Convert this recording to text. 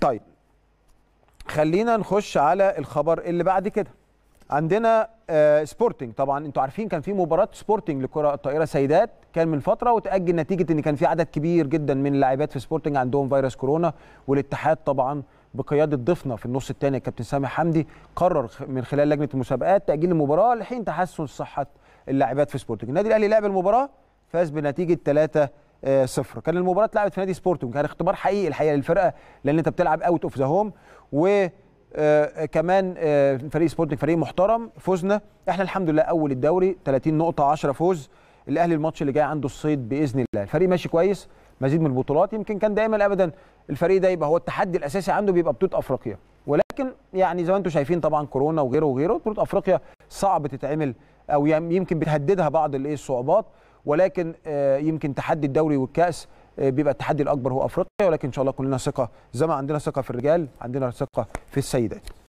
طيب خلينا نخش على الخبر اللي بعد كده عندنا آه سبورتنج طبعا انتوا عارفين كان في مباراه سبورتنج لكره الطائره سيدات كان من فتره وتاجل نتيجه ان كان في عدد كبير جدا من اللاعبات في سبورتنج عندهم فيروس كورونا والاتحاد طبعا بقياده ضيفنا في النص الثاني الكابتن سامي حمدي قرر من خلال لجنه المسابقات تاجيل المباراه لحين تحسن صحه اللاعبات في سبورتنج النادي الاهلي لعب المباراه فاز بنتيجه 3 صفر كان المباراه اتلعبت في نادي سبورتنج كان اختبار حقيقي الحقيقه للفرقه لان انت بتلعب اوت اوف ذا هوم و آه، كمان آه، فريق سبورتنج فريق محترم فزنا احنا الحمد لله اول الدوري 30 نقطه 10 فوز الاهلي الماتش اللي جاي عنده الصيد باذن الله الفريق ماشي كويس مزيد من البطولات يمكن كان دايما ابدا الفريق ده يبقى هو التحدي الاساسي عنده بيبقى بطوله افريقيا ولكن يعني زي ما انتم شايفين طبعا كورونا وغيره وغيره بطوله افريقيا صعب تتعمل او يمكن بتهددها بعض الايه الصعوبات ولكن آه، يمكن تحدي الدوري والكاس آه، بيبقى التحدي الاكبر هو افريقيا ولكن ان شاء الله كلنا ثقه زي ما عندنا ثقه في الرجال عندنا ثقه في السيدات